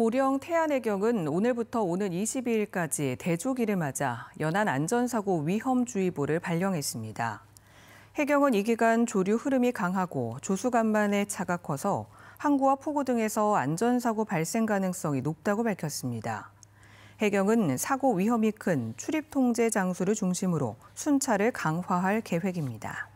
보령 태안해경은 오늘부터 오는 22일까지 대조기를 맞아 연안 안전사고 위험주의보를 발령했습니다. 해경은 이 기간 조류 흐름이 강하고 조수 간만의 차가 커서 항구와 포구 등에서 안전사고 발생 가능성이 높다고 밝혔습니다. 해경은 사고 위험이 큰 출입 통제 장소를 중심으로 순찰을 강화할 계획입니다.